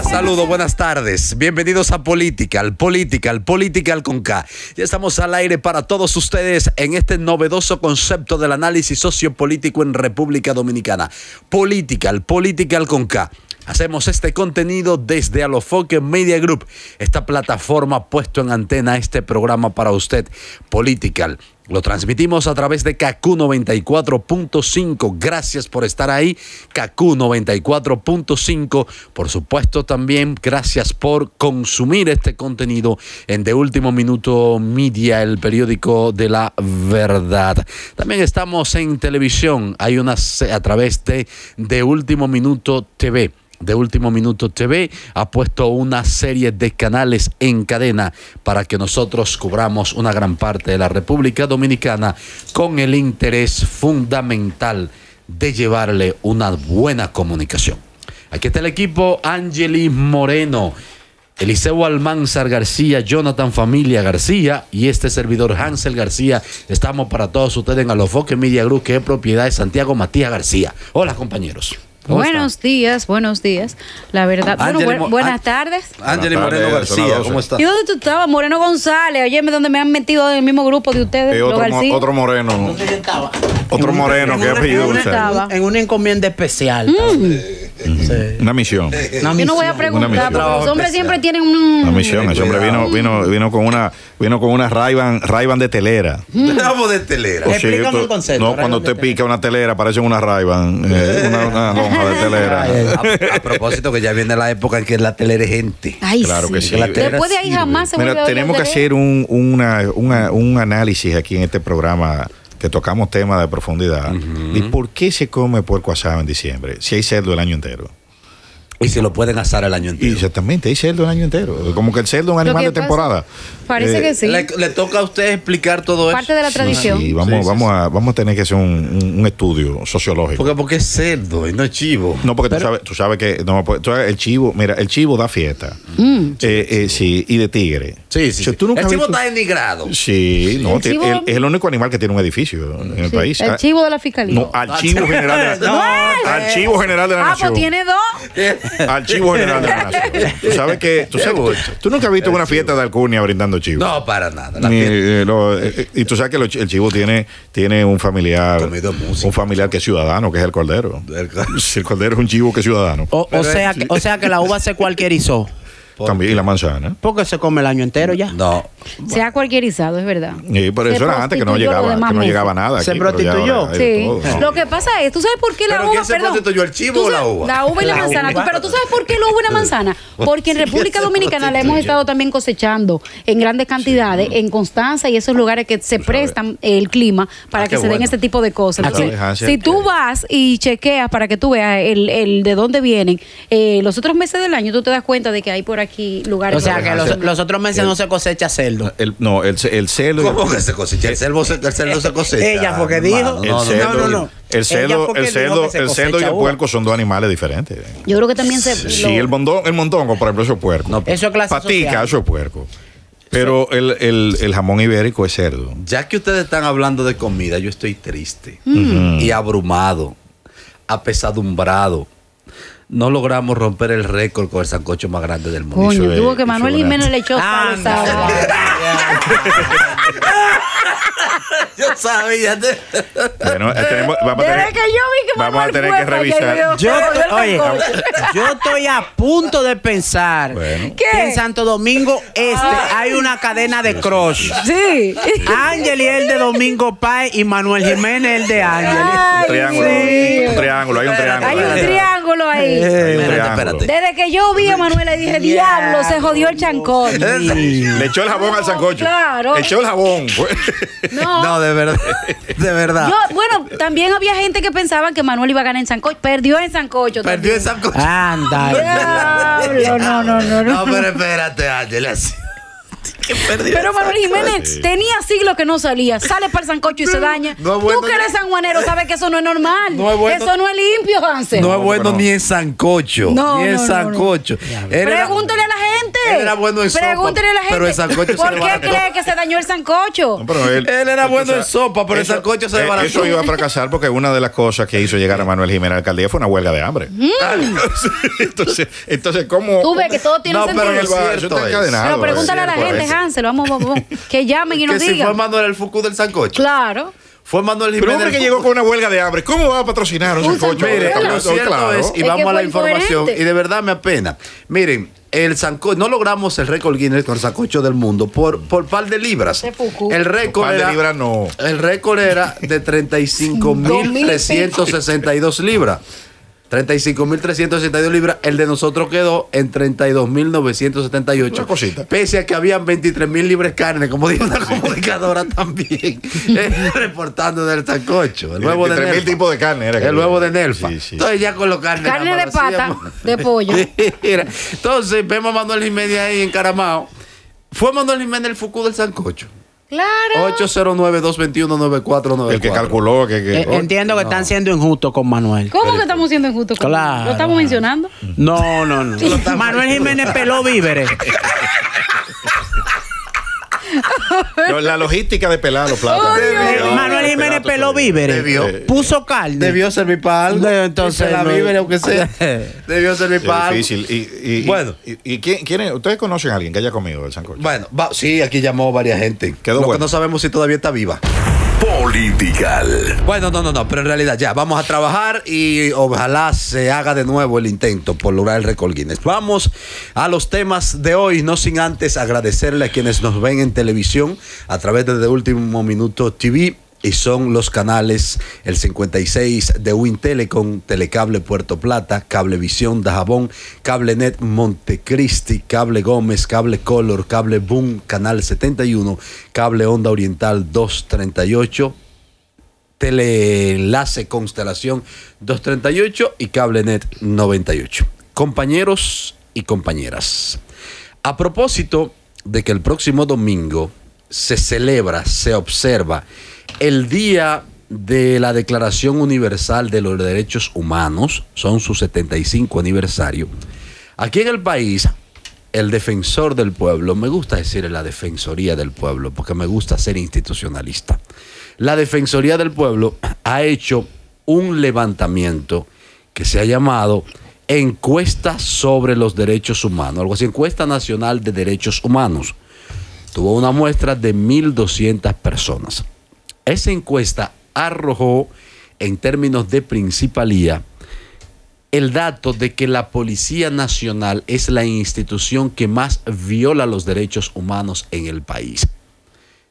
Saludos, buenas tardes. Bienvenidos a Political, Political, Political con K. Ya estamos al aire para todos ustedes en este novedoso concepto del análisis sociopolítico en República Dominicana. Political, Political con K. Hacemos este contenido desde Alofoque Media Group, esta plataforma puesto en antena, este programa para usted, Political lo transmitimos a través de CACU 94.5. Gracias por estar ahí. CACU 94.5. Por supuesto también gracias por consumir este contenido en De Último Minuto Media, el periódico de la verdad. También estamos en televisión. Hay una a través de De Último Minuto TV de Último Minuto TV ha puesto una serie de canales en cadena para que nosotros cubramos una gran parte de la República Dominicana con el interés fundamental de llevarle una buena comunicación. Aquí está el equipo Angelis Moreno, Eliseo Almanzar García, Jonathan Familia García y este servidor Hansel García. Estamos para todos ustedes en Alofoque Media Group, que es propiedad de Santiago Matías García. Hola compañeros. Buenos días, buenos días. La verdad, bueno, buenas tardes. Ángel Moreno García, ¿cómo estás? ¿Y dónde tú estabas? Moreno González, óyeme, donde me han metido en el mismo grupo de ustedes. Eh, otro, los otro moreno. ¿Dónde estaba? Otro moreno, que ha En una encomienda especial. Mm. Una misión. Yo no voy a preguntar, porque los hombres siempre tienen un... Una misión. el hombre vino, vino, vino con una, vino con una Ray-Ban de telera. Vamos de telera. el concepto. No, cuando usted pica una telera, parece una ray eh, una, una de telera. A, propósito, que ya viene la época en que la telera es gente. claro que sí. Después de ahí jamás se Mira, tenemos que hacer un, una, un análisis aquí en este programa que tocamos temas de profundidad. ¿Y por qué se come puerco asado en diciembre si hay cerdo el año entero? Y se lo pueden asar el año entero. Exactamente, hay cerdo el año entero. Como que el cerdo es un animal de temporada. Parece eh, que sí. Le, toca a usted explicar todo esto. eso. Parte de la tradición. Sí, vamos, vamos, A, vamos a tener que hacer un, un estudio sociológico. Porque, porque es cerdo y no es chivo. No, porque tú, sabes, tú sabes que no, pues, el chivo, mira, el chivo da fiesta. Mm. Eh, eh, sí, y de tigre. Sí, sí. ¿tú nunca el chivo está denigrado. Sí, no, es el único animal que tiene un edificio en el país. El ah, chivo de la fiscalía. No, archivo ah, general de la no, Archivo general de la ah, pues nación. Ah, tiene dos. Archivo general de la nación. Tú sabes que, tú, sabes, nunca has visto una fiesta de Alcunia brindando no, para nada. Eh, eh, eh, y tú sabes que el chivo tiene, tiene un familiar. un familiar que es ciudadano, que es el cordero. El, cordero es un chivo que es ciudadano. O, sea, o sea que la uva se cualquierizó. También la manzana. Porque se come el año entero ya. No. Se ha cualquierizado, es verdad. y por eso era antes que no llegaba, que no llegaba nada. se prostituyó. Lo que pasa es, ¿tú sabes por qué la uva? la uva? y la, manzana. Pero ¿tú sabes por qué la uva y manzana? Porque en República Dominicana la hemos estado también cosechando en grandes cantidades, en Constanza y esos lugares que se prestan el clima para ah, que se den este tipo de cosas. Ah, si tú vas y chequeas para que tú veas el, el de dónde vienen, eh, los otros meses del año tú te das cuenta de que hay por aquí o sea, que los, otros meses no se cosecha cerdo. no, el, cerdo. ¿Cómo que se cosecha? El cerdo, el cerdo se cosecha. Ella, porque dijo. No, no, no, El cerdo, el cerdo, el cerdo y el puerco son dos animales diferentes. Yo creo que también se. Sí, el montón, el por ejemplo, eso es puerco. eso es clase Patica, eso es puerco. Pero el, el, el, jamón ibérico es cerdo. Ya que ustedes están hablando de comida, yo estoy triste mm. y abrumado, apesadumbrado no logramos romper el récord con el sancocho más grande del mundo. tuvo que, Manuel Jiménez le echó Yo sabía. Bueno, tenemos, vamos a tener, que revisar. yo, oye, yo estoy a punto de pensar que en Santo Domingo Este ah. hay una cadena de crush. Sí. Ángel y el de Domingo Pai y Manuel Jiménez el de Ángel. Un triángulo. Sí. Un triángulo, hay un triángulo. Hay un triángulo ahí. Eh, espérate, Desde que yo vi a Manuel le dije, diablo, se jodió el chancón. Le echó el jabón al sancocho. Claro. Echó el jabón. No. No, de verdad. De verdad. bueno, también había gente que pensaban que Manuel iba a ganar en sancocho. Perdió en sancocho. Perdió en sancocho. Anda. Diablo, no, no, no. No, pero espérate, Ángeles. Pero Manuel Jiménez tenía siglos que no salía. Sale para el sancocho y se daña. Tú que eres sanjuanero sabes que eso no es normal. eso no es limpio, Hansel. No es bueno ni en sancocho. No, ni en sancocho. Pregúntale a la gente. Él era bueno en sopa. pregúntale a la gente. Pero el sancocho ¿Por qué cree que se dañó el sancocho? él, era bueno en sopa, pero el sancocho se desbarató. Eh, eso iba a fracasar porque una de las cosas que hizo llegar a Manuel Jiménez a la alcaldía fue una huelga de hambre. Mm. Ah, entonces, entonces, ¿cómo? Tú ves que todo tiene no, sentido. Pero, él va a pero pregúntale a la gente dejánselo, vamos, vamos, vamos, que llamen y nos digan. Si fue Manuel el Fucu del Sancocho. Claro. Fue Manuel Jiménez. Pero hombre que llegó con una huelga de hambre. ¿Cómo va a patrocinar un sancocho? Mire, lo cierto claro. es, y vamos a la información, y de verdad me apena. Miren, el sancocho, no logramos el récord Guinness con el sancocho del mundo por, por par de libras. El récord par era, de libras no. El récord era de 35.362 libras. 35.362 libras. El de nosotros quedó en 32.978. Una cosita. Pese a que habían 23.000 libres carne, como dijo la comunicadora también, eh, reportando del Sancocho. El huevo de Nelfa. tipos de carne El huevo de Nelfa. Entonces ya con los carnes. Carne de pata, de pollo. Entonces vemos a Manuel Jiménez ahí encaramado. Fue Manuel Jiménez el Foucault del sancocho. Claro. 809-221-9494. El que calculó que. Eh, entiendo que están siendo injustos con Manuel. ¿Cómo que estamos siendo injustos con claro. ¿Lo estamos mencionando? No, no, no. Manuel Jiménez peló víveres. la logística de pelar los platos Manuel Jiménez peló víveres. Eh, Puso carne. Debió servir mi algo. entonces, la víveres, aunque sea. Debió servir mi para Y, y, bueno. Y, quién, ustedes conocen a alguien que haya comido el sancocho? Bueno, sí, aquí llamó varias gente. Lo que no sabemos si todavía está viva. Political. Bueno, no, no, no, pero en realidad ya, vamos a trabajar y ojalá se haga de nuevo el intento por lograr el récord Guinness. Vamos a los temas de hoy, no sin antes agradecerle a quienes nos ven en televisión a través de The Último Minuto TV y son los canales el 56 de Wintelecom, Telecable Puerto Plata, Cablevisión Dajabón, Cablenet Montecristi, Cable Gómez, Cable Color, Cable Boom, Canal 71, Cable Onda Oriental 238, Teleenlace Constelación 238 y Cablenet 98. Compañeros y compañeras, a propósito de que el próximo domingo se celebra, se observa el día de la Declaración Universal de los Derechos Humanos, son su 75 aniversario, aquí en el país, el defensor del pueblo, me gusta decir la defensoría del pueblo, porque me gusta ser institucionalista, la defensoría del pueblo ha hecho un levantamiento que se ha llamado Encuesta sobre los Derechos Humanos, algo así, Encuesta Nacional de Derechos Humanos. Tuvo una muestra de 1.200 personas. Esa encuesta arrojó en términos de principalía el dato de que la Policía Nacional es la institución que más viola los derechos humanos en el país,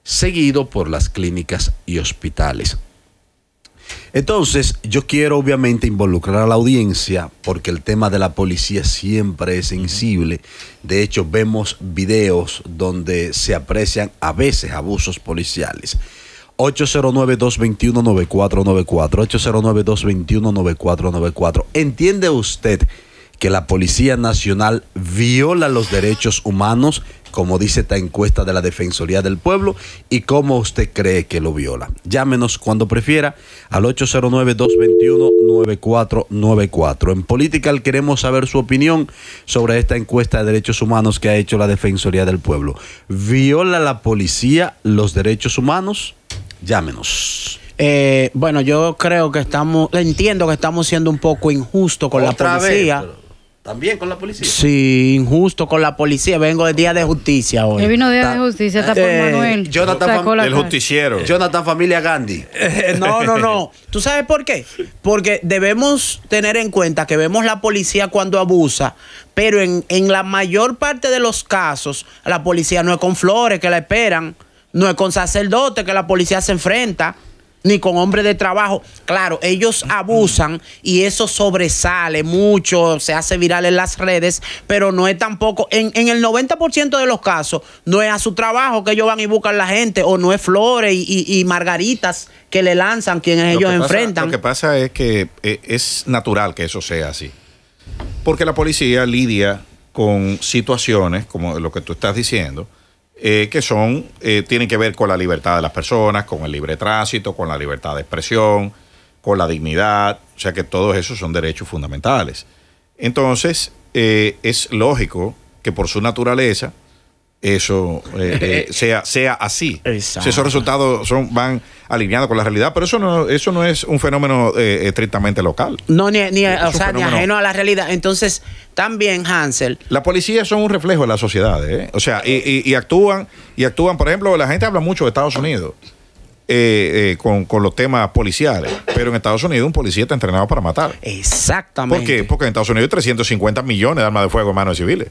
seguido por las clínicas y hospitales. Entonces, yo quiero obviamente involucrar a la audiencia porque el tema de la policía siempre es sensible. De hecho, vemos videos donde se aprecian a veces abusos policiales. 809-221-9494. 809-221-9494. ¿Entiende usted que la Policía Nacional viola los derechos humanos, como dice esta encuesta de la Defensoría del Pueblo, y cómo usted cree que lo viola. Llámenos cuando prefiera al 809-221-9494. En Political queremos saber su opinión sobre esta encuesta de derechos humanos que ha hecho la Defensoría del Pueblo. ¿Viola la policía los derechos humanos? Llámenos. Eh, bueno, yo creo que estamos, entiendo que estamos siendo un poco injusto con la policía. también con la policía. Sí, injusto con la policía. Vengo de Día de Justicia hoy. Yo vino Día de Justicia, está por eh, Jonathan el justiciero. Jonathan Familia Gandhi. Eh, no, no, no. ¿Tú sabes por qué? Porque debemos tener en cuenta que vemos la policía cuando abusa, pero en, en la mayor parte de los casos, la policía no es con flores que la esperan. No es con sacerdotes que la policía se enfrenta, ni con hombres de trabajo. Claro, ellos abusan y eso sobresale mucho, se hace viral en las redes, pero no es tampoco, en, el 90% de los casos, no es a su trabajo que ellos van y buscan la gente, o no es flores y, margaritas que le lanzan quienes ellos enfrentan. Lo que pasa es que eh, es natural que eso sea así, porque la policía lidia con situaciones como lo que tú estás diciendo, eh, que son, eh, tienen que ver con la libertad de las personas, con el libre tránsito, con la libertad de expresión, con la dignidad, o sea que todos esos son derechos fundamentales. Entonces, eh, es lógico que por su naturaleza, eso eh, eh, sea, sea así. esos resultados son, van alineados con la realidad, pero eso no, eso no es un fenómeno eh, estrictamente local. No, ni, o sea, ajeno a la realidad. Entonces, también, Hansel. La policía son un reflejo de la sociedad, O sea, y, actúan, y actúan, por ejemplo, la gente habla mucho de Estados Unidos. Con, con, los temas policiales, pero en Estados Unidos un policía está entrenado para matar. Exactamente. ¿Por qué? Porque en Estados Unidos hay 350 millones de armas de fuego en manos civiles.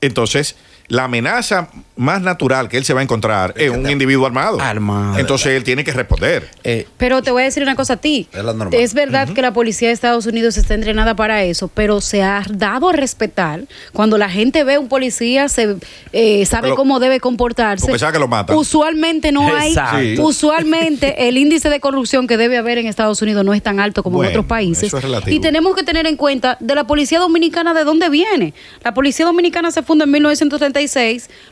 Entonces, la amenaza más natural que él se va a encontrar es un individuo armado. Armado. Entonces él tiene que responder. Eh, pero te voy a decir una cosa a ti. Es, verdad que la policía de Estados Unidos está entrenada para eso, pero se ha dado a respetar. Cuando la gente ve a un policía, se eh, sabe cómo debe comportarse. que lo Usualmente no hay. Usualmente el índice de corrupción que debe haber en Estados Unidos no es tan alto como en otros países. Y tenemos que tener en cuenta de la policía dominicana de dónde viene. La policía dominicana se funda en 1930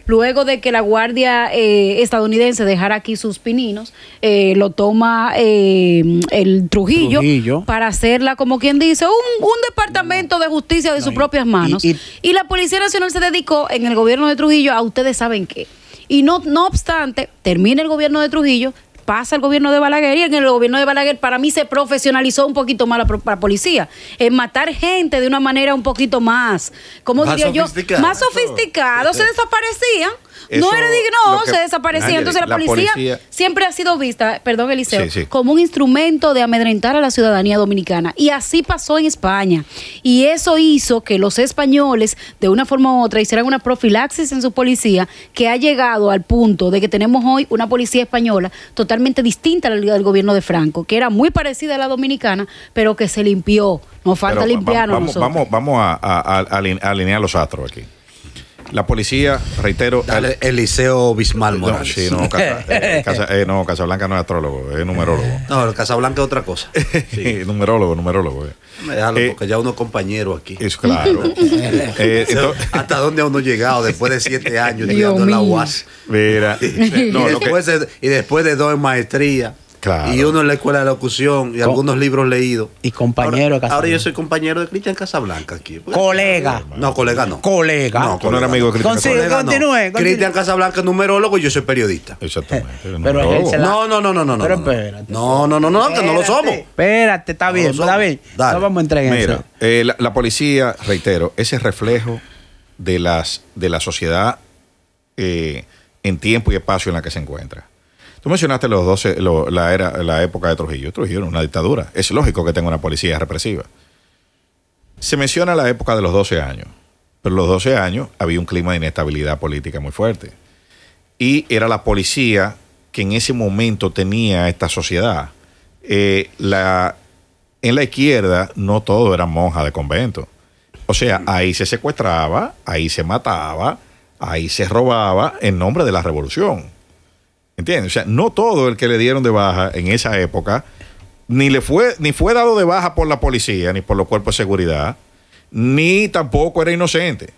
luego de que la Guardia eh, estadounidense dejara aquí sus pininos, eh, lo toma eh, el Trujillo, para hacerla, como quien dice, un, un departamento de justicia de sus propias manos. Y, la Policía Nacional se dedicó en el gobierno de Trujillo a ustedes saben qué. Y no, no obstante, termina el gobierno de Trujillo, pasa el gobierno de Balaguer y en el gobierno de Balaguer para mí se profesionalizó un poquito más la, policía en matar gente de una manera un poquito más, como diría yo? Más sofisticado, se desaparecían no era digno, se desaparecía. Entonces la, policía, siempre ha sido vista, perdón Eliseo, como un instrumento de amedrentar a la ciudadanía dominicana. Y así pasó en España. Y eso hizo que los españoles, de una forma u otra, hicieran una profilaxis en su policía que ha llegado al punto de que tenemos hoy una policía española totalmente distinta a la del gobierno de Franco, que era muy parecida a la dominicana, pero que se limpió. Nos falta limpiarnos. Vamos, vamos, a alinear los astros aquí. La policía, reitero. el, Eliseo Bismal No, no, Casa, eh, eh, no, Casablanca no es astrólogo, es numerólogo. No, Casablanca es otra cosa. Sí. numerólogo, numerólogo. Eh. Déjalo, porque ya uno compañero aquí. Es claro. ¿Hasta dónde uno ha llegado después de siete años llegando en la UAS? Mira. No, y, después de, y después de dos maestrías maestría. Y uno en la escuela de locución y algunos libros leídos. Y compañero de Casablanca. Ahora yo soy compañero de Cristian Casablanca aquí. Pues. colega. Eh, no, colega no. Colega. No, colega no amigo de Cristian Casablanca. Continúe. Cristian Casablanca es numerólogo y yo soy periodista. Exactamente. Pero No, no, no, no, no. Pero espérate. No, no, no, no, que no lo somos. Espérate, está bien, no está bien. Dale. No vamos a entregar Mira, eh, la, policía, reitero, ese reflejo de, las, de la sociedad eh, en tiempo y espacio en la que se encuentra Tú mencionaste los 12, la, era, la época de Trujillo. Trujillo era una dictadura. Es lógico que tenga una policía represiva. Se menciona la época de los 12 años, pero los 12 años había un clima de inestabilidad política muy fuerte. Y era la policía que en ese momento tenía esta sociedad. Eh, la, en la izquierda no todo era monja de convento. O sea, ahí se secuestraba, ahí se mataba, ahí se robaba en nombre de la revolución. ¿Entiendes? O sea, no todo el que le dieron de baja en esa época, ni le fue, ni fue dado de baja por la policía, ni por los cuerpos de seguridad, ni tampoco era inocente.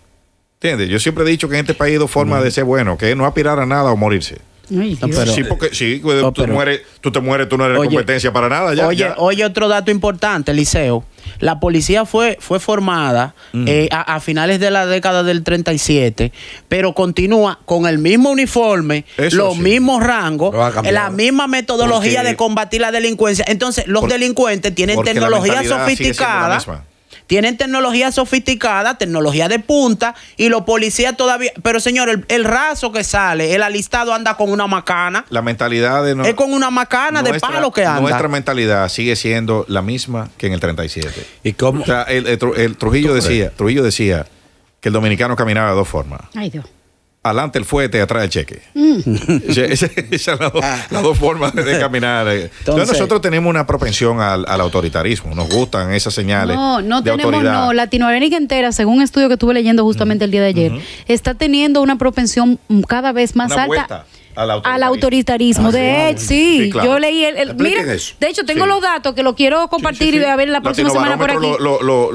¿Entiendes? Yo siempre he dicho que en este país hay dos formas de ser bueno, que es no aspirar a nada o morirse. sí, porque si pues, tú, te mueres, tú no eres la competencia para nada. Ya, oye, oye, otro dato importante, Liceo la policía fue, fue formada eh, a, finales de la década del 37, pero continúa con el mismo uniforme, los mismos rangos, la misma metodología de combatir la delincuencia. Entonces, los delincuentes tienen tecnología sofisticada tienen tecnología sofisticada, tecnología de punta y los policías todavía. Pero señor, el, raso que sale, el alistado anda con una macana. La mentalidad de. No, es con una macana de palo que anda. Nuestra mentalidad sigue siendo la misma que en el 37. ¿Y cómo? O sea, el, Trujillo decía, Trujillo decía que el dominicano caminaba de dos formas. Ay, Dios adelante el fuete, atrás el cheque. Mm. Esas ah. las dos formas de caminar. Eh, Entonces, nosotros tenemos una propensión al, autoritarismo, nos gustan esas señales. No, no tenemos, no. Latinoamérica entera, según un estudio que estuve leyendo justamente el día de ayer, está teniendo una propensión cada vez más alta. al autoritarismo. de ah, hecho, sí, yo leí el. mira, de hecho, tengo los datos que lo quiero compartir y y a ver la próxima semana por aquí. Lo,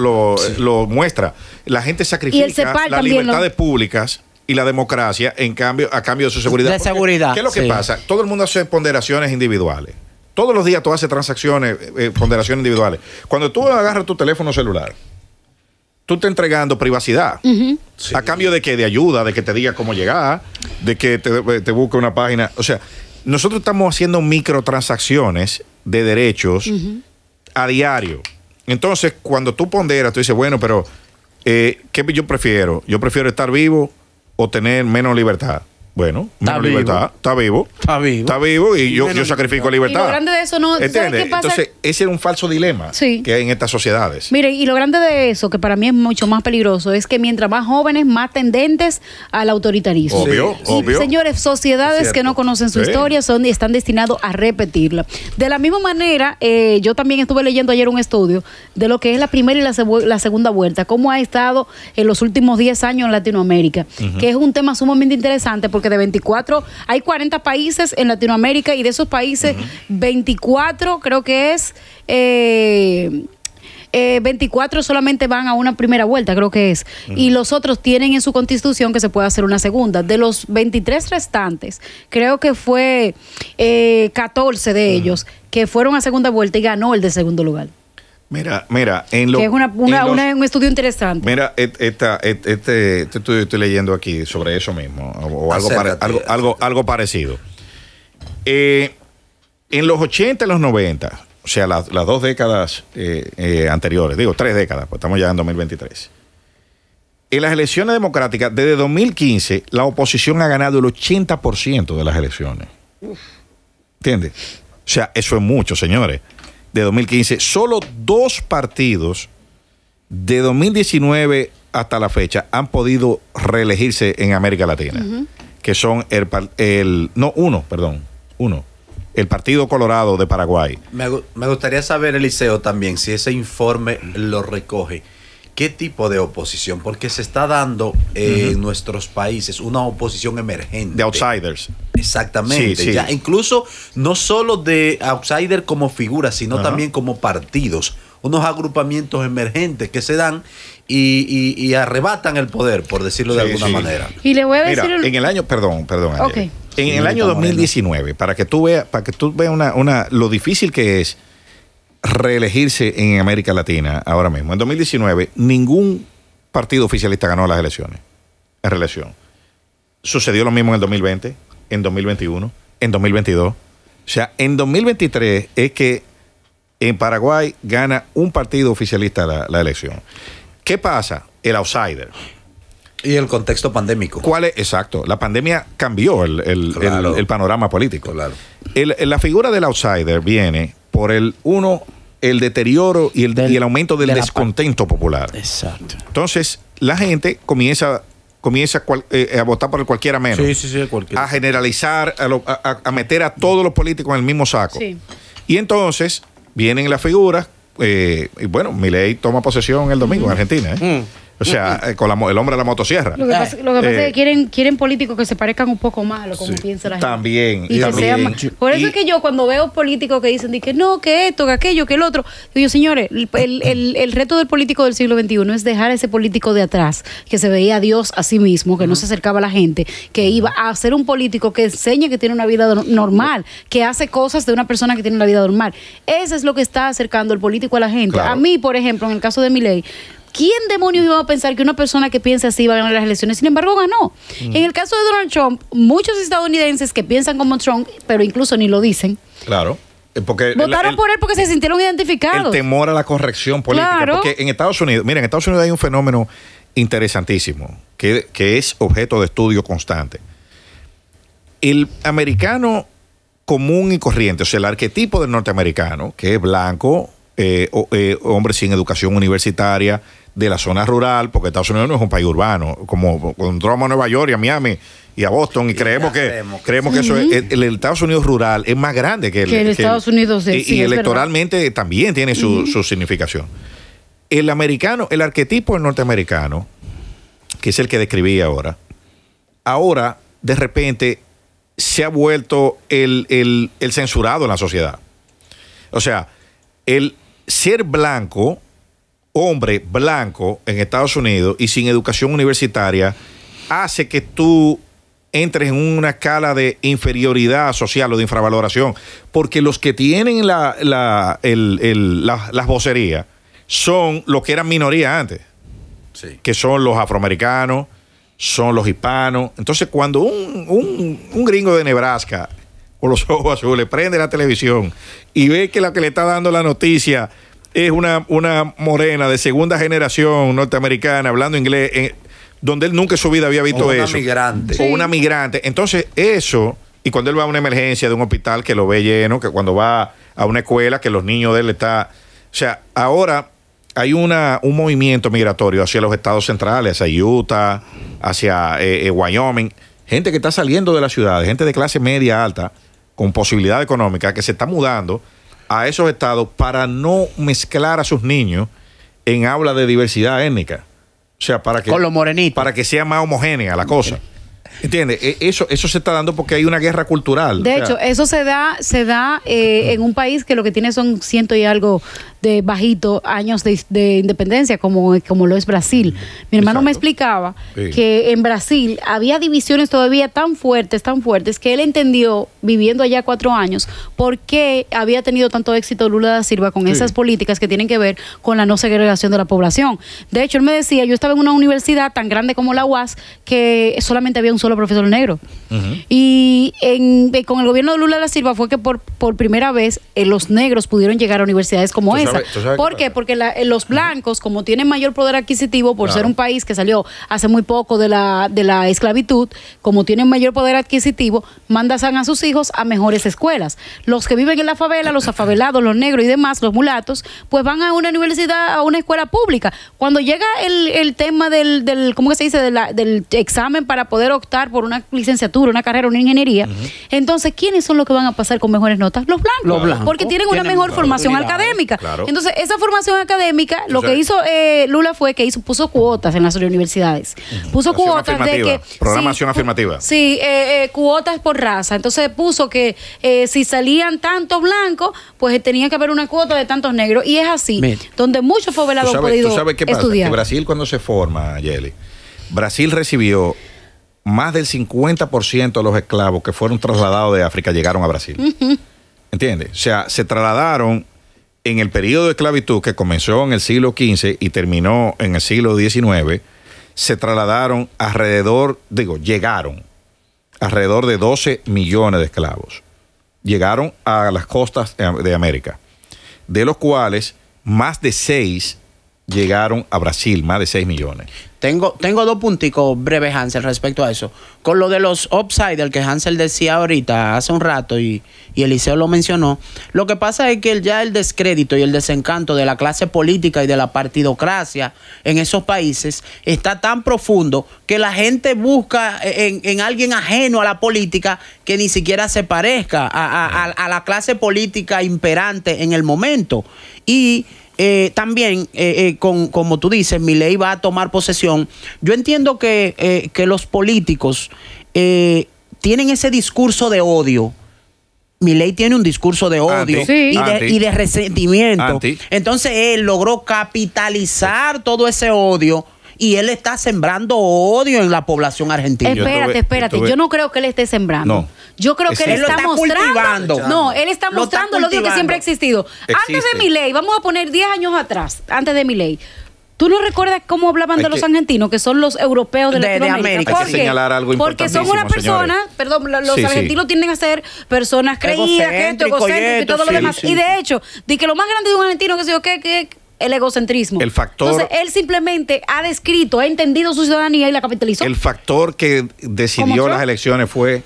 lo muestra. La gente sacrifica las libertades públicas y la democracia en cambio, a cambio de su seguridad. seguridad. ¿Qué es lo que pasa? Todo el mundo hace ponderaciones individuales. Todos los días tú haces transacciones, eh, eh, ponderaciones individuales. Cuando tú agarras tu teléfono celular, tú estás entregando privacidad. ¿A cambio de que De ayuda, de que te diga cómo llegar, de que te, eh, busque una página. O sea, nosotros estamos haciendo microtransacciones de derechos a diario. Entonces, cuando tú ponderas, tú dices, bueno, pero ¿qué yo prefiero? Yo prefiero estar vivo o tener menos libertad? Bueno, está vivo. libertad, está vivo. Está vivo. y yo, sacrifico la libertad. lo grande de eso no. es Entonces, ese era un falso dilema que hay en estas sociedades. Mire, y lo grande de eso, que para mí es mucho más peligroso, es que mientras más jóvenes, más tendentes al autoritarismo. Obvio, sí. obvio. Señores, sociedades que no conocen su historia son y están destinados a repetirla. De la misma manera, eh, yo también estuve leyendo ayer un estudio de lo que es la primera y la, segunda vuelta, cómo ha estado en los últimos 10 años en Latinoamérica, que es un tema sumamente interesante porque que de 24 hay 40 países en Latinoamérica y de esos países 24 creo que es... 24 eh, eh, solamente van a una primera vuelta, creo que es. Y los otros tienen en su constitución que se puede hacer una segunda. De los 23 restantes, creo que fue 14 eh, de ellos que fueron a segunda vuelta y ganó el de segundo lugar. Mira, mira, en lo es un estudio interesante. Mira, este, este, estudio estoy leyendo aquí sobre eso mismo o, algo, algo, algo, parecido. Eh, en los 80 y los 90, o sea, las, dos décadas eh, eh, anteriores, digo tres décadas, pues estamos ya en 2023. En las elecciones democráticas, desde 2015, la oposición ha ganado el 80% de las elecciones. ¿Entiendes? O sea, eso es mucho, señores de 2015, solo dos partidos de 2019 hasta la fecha han podido reelegirse en América Latina, que son el, No, uno, perdón, uno. El Partido Colorado de Paraguay. Me, me gustaría saber, Eliseo, también, si ese informe lo recoge ¿Qué tipo de oposición? Porque se está dando eh, en nuestros países una oposición emergente. De outsiders. Exactamente. incluso no solo de outsiders como figuras, sino también como partidos. Unos agrupamientos emergentes que se dan y, arrebatan el poder, por decirlo de alguna manera. Y le voy a decir. En el año, perdón, perdón. En el año 2019, para que tú veas, para que tú veas una, una, lo difícil que es reelegirse en América Latina ahora mismo. En 2019, ningún partido oficialista ganó las elecciones en reelección. Sucedió lo mismo en el 2020, en 2021, en 2022. O sea, en 2023 es que en Paraguay gana un partido oficialista la, elección. ¿Qué pasa? El outsider. Y el contexto pandémico. ¿Cuál es? Exacto. La pandemia cambió el, panorama político. la figura del outsider viene por el uno, el deterioro y el, y el aumento del descontento popular. Exacto. Entonces, la gente comienza comienza eh, a votar por cualquiera menos. Sí, sí, sí, cualquiera. A generalizar, a, a, meter a todos los políticos en el mismo saco. Sí. Y entonces vienen las figuras, eh, y bueno, mi ley toma posesión el domingo en Argentina. ¿eh? Mm. O sea, eh, con el hombre de la motosierra. Lo que pasa, lo es que eh, quieren, quieren políticos que se parezcan un poco más como piensa la gente. También. Y, Por eso es que yo cuando veo políticos que dicen que no, que esto, que aquello, que el otro, digo, señores, el, reto del político del siglo XXI es dejar a ese político de atrás, que se veía a Dios a sí mismo, que no se acercaba a la gente, que iba a ser un político que enseñe que tiene una vida normal, que hace cosas de una persona que tiene una vida normal. Eso es lo que está acercando el político a la gente. A mí, por ejemplo, en el caso de mi ley, ¿Quién demonios iba a pensar que una persona que piensa así iba a ganar las elecciones? Sin embargo, ganó. Mm. En el caso de Donald Trump, muchos estadounidenses que piensan como Trump, pero incluso ni lo dicen. Claro. Eh, porque Votaron por él porque se sintieron identificados. El temor a la corrección política. Porque en Estados Unidos, mira, en Estados Unidos hay un fenómeno interesantísimo que, es objeto de estudio constante. El americano común y corriente, o sea, el arquetipo del norteamericano, que es blanco, eh, eh, hombre sin educación universitaria, de la zona rural, porque Estados Unidos no es un país urbano, como entramos a Nueva York y a Miami y a Boston y, creemos que creemos, que eso el, Estados Unidos rural es más grande que el, Estados Unidos y, electoralmente también tiene su, significación. El americano, el arquetipo del norteamericano, que es el que describí ahora, ahora de repente se ha vuelto el, censurado en la sociedad. O sea, el ser blanco hombre blanco en Estados Unidos y sin educación universitaria hace que tú entres en una escala de inferioridad social o de infravaloración, porque los que tienen la, la, las vocerías son los que eran minoría antes, que son los afroamericanos, son los hispanos. Entonces, cuando un, un, un gringo de Nebraska con los ojos azules prende la televisión y ve que la que le está dando la noticia es una, morena de segunda generación norteamericana, hablando inglés, donde él nunca en su vida había visto o eso. Una migrante. O una migrante. Entonces, eso, y cuando él va a una emergencia de un hospital que lo ve lleno, que cuando va a una escuela que los niños de él está. O sea, ahora hay una, un movimiento migratorio hacia los estados centrales, hacia Utah, hacia eh, eh, Wyoming. Gente que está saliendo de la ciudad, gente de clase media alta, con posibilidad económica, que se está mudando a esos estados para no mezclar a sus niños en aula de diversidad étnica. O sea, para que, Con los Para que sea más homogénea la cosa. ¿Entiendes? E, eso, eso se está dando porque hay una guerra cultural. De hecho, eso se da, se da eh, en un país que lo que tiene son ciento y algo de bajito años de, independencia, como, como lo es Brasil. Mi hermano me explicaba que en Brasil había divisiones todavía tan fuertes, tan fuertes, que él entendió, viviendo allá cuatro años, por qué había tenido tanto éxito Lula da Silva con esas políticas que tienen que ver con la no segregación de la población. De hecho, él me decía, yo estaba en una universidad tan grande como la UAS que solamente había un solo profesor negro. Y con el gobierno de Lula da Silva fue que por, por primera vez eh, los negros pudieron llegar a universidades como esa. ¿Por qué? Porque eh, los blancos, como tienen mayor poder adquisitivo, por ser un país que salió hace muy poco de la, de la esclavitud, como tienen mayor poder adquisitivo, mandan a sus hijos a mejores escuelas. Los que viven en la favela, los afabelados, los negros y demás, los mulatos, pues van a una universidad, a una escuela pública. Cuando llega el, el tema del, del, ¿cómo que se dice? del examen para poder optar por una licenciatura, una carrera, una ingeniería, entonces, ¿quiénes son los que van a pasar con mejores notas? Los blancos. Porque tienen una mejor formación académica. Claro. Entonces, esa formación académica, lo que hizo eh, Lula fue que hizo, puso cuotas en las universidades. Puso cuotas de que. Programación afirmativa. Sí, eh, eh, cuotas por raza. Entonces puso que si salían tantos blancos, pues tenía que haber una cuota de tantos negros. Y es así, donde muchos fue velado podido qué pasa? estudiar. Brasil, cuando se forma, Yeli, Brasil recibió más del 50% de los esclavos que fueron trasladados de África llegaron a Brasil. ¿Entiendes? O sea, se trasladaron en el periodo de esclavitud que comenzó en el siglo XV y terminó en el siglo XIX, se trasladaron alrededor, digo, llegaron alrededor de 12 millones de esclavos. Llegaron a las costas de América, de los cuales más de 6 llegaron a Brasil, más de 6 millones. Tengo, tengo dos punticos breves, Hansel, respecto a eso. Con lo de los del que Hansel decía ahorita, hace un rato, y, y Eliseo lo mencionó, lo que pasa es que ya el descrédito y el desencanto de la clase política y de la partidocracia en esos países está tan profundo que la gente busca en, alguien ajeno a la política que ni siquiera se parezca a la clase política imperante en el momento. Y eh, también, eh, eh, con, como tú dices, mi ley va a tomar posesión. Yo entiendo que, los políticos tienen ese discurso de odio. Mi ley tiene un discurso de odio y, de, resentimiento. Entonces él logró capitalizar todo ese odio y él está sembrando odio en la población argentina. Espérate, espérate. Yo no creo que él esté sembrando. No. Yo creo que él, está, mostrando. No, él está mostrando el lo odio que siempre ha existido. Antes de mi ley, vamos a poner 10 años atrás, antes de mi ley. ¿Tú no recuerdas cómo hablaban de los argentinos, que son los europeos de, Latinoamérica? De Hay que señalar algo Porque son una persona, perdón, los argentinos tienden a ser personas creídas, gente, que y todo lo demás. Y de hecho, di que lo más grande de un argentino que se yo, que, que el egocentrismo. Entonces, él simplemente ha descrito, ha entendido su ciudadanía y la capitalizó. El factor que decidió las elecciones fue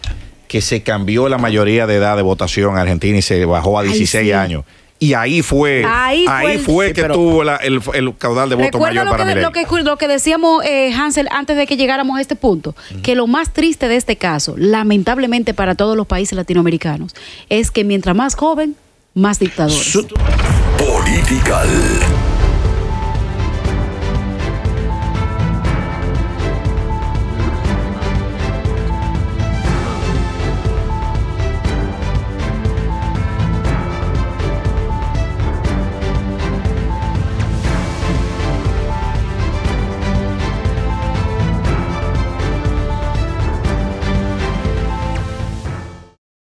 que se cambió la mayoría de edad de votación en Argentina y se bajó a 16 años. Y ahí fue, ahí, fue, que tuvo el, caudal de voto mayor lo para que, lo que, lo que decíamos, eh, Hansel, antes de que llegáramos a este punto, que lo más triste de este caso, lamentablemente para todos los países latinoamericanos, es que mientras más joven, más dictadores. Political.